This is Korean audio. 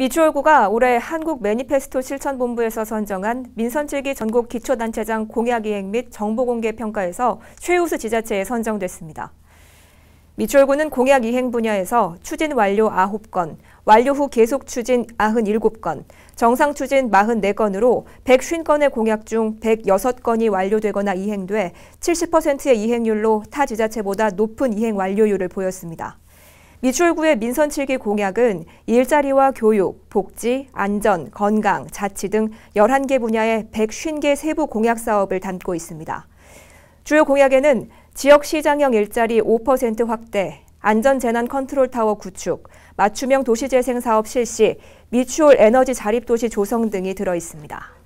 미추홀구가 올해 한국 매니페스토 실천본부에서 선정한 민선칠기 전국 기초단체장 공약이행 및 정보공개 평가에서 최우수 지자체에 선정됐습니다. 미추홀구는 공약 이행 분야에서 추진 완료 9건, 완료 후 계속 추진 97건, 정상 추진 44건으로 150건의 공약 중 106건이 완료되거나 이행돼 70%의 이행률로 타 지자체보다 높은 이행 완료율을 보였습니다. 미출구의 민선 7기 공약은 일자리와 교육, 복지, 안전, 건강, 자치 등 11개 분야의 150개 세부 공약 사업을 담고 있습니다. 주요 공약에는 지역 시장형 일자리 5% 확대, 안전재난 컨트롤타워 구축, 맞춤형 도시재생사업 실시, 미추홀 에너지 자립도시 조성 등이 들어 있습니다.